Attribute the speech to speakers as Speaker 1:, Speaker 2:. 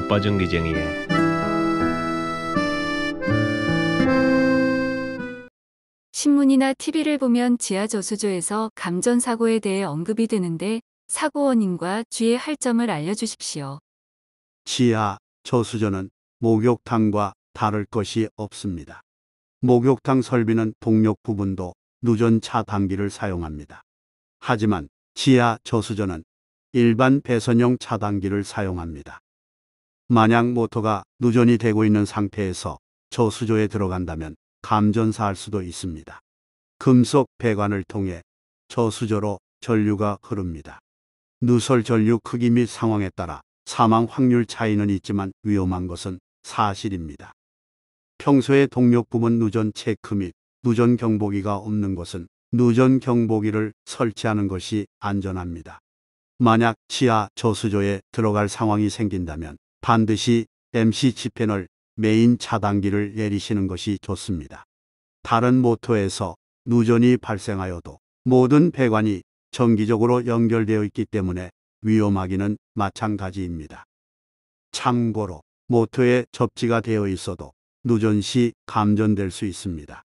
Speaker 1: 오빠 전기쟁이에
Speaker 2: 신문이나 TV를 보면 지하 저수조에서 감전 사고에 대해 언급이 되는데 사고 원인과 주의할 점을 알려주십시오.
Speaker 1: 지하 저수조는 목욕탕과 다를 것이 없습니다. 목욕탕 설비는 동력 부분도 누전차 단기를 사용합니다. 하지만 지하 저수조는 일반 배선용 차단기를 사용합니다. 만약 모터가 누전이 되고 있는 상태에서 저수조에 들어간다면 감전사할 수도 있습니다. 금속 배관을 통해 저수조로 전류가 흐릅니다. 누설 전류 크기 및 상황에 따라 사망 확률 차이는 있지만 위험한 것은 사실입니다. 평소에 동력 부문 누전 체크 및 누전 경보기가 없는 것은 누전 경보기를 설치하는 것이 안전합니다. 만약 지하 저수조에 들어갈 상황이 생긴다면 반드시 MC 지펜을 메인 차단기를 내리시는 것이 좋습니다. 다른 모터에서 누전이 발생하여도 모든 배관이 정기적으로 연결되어 있기 때문에 위험하기는 마찬가지입니다. 참고로 모터에 접지가 되어 있어도 누전 시 감전될 수 있습니다.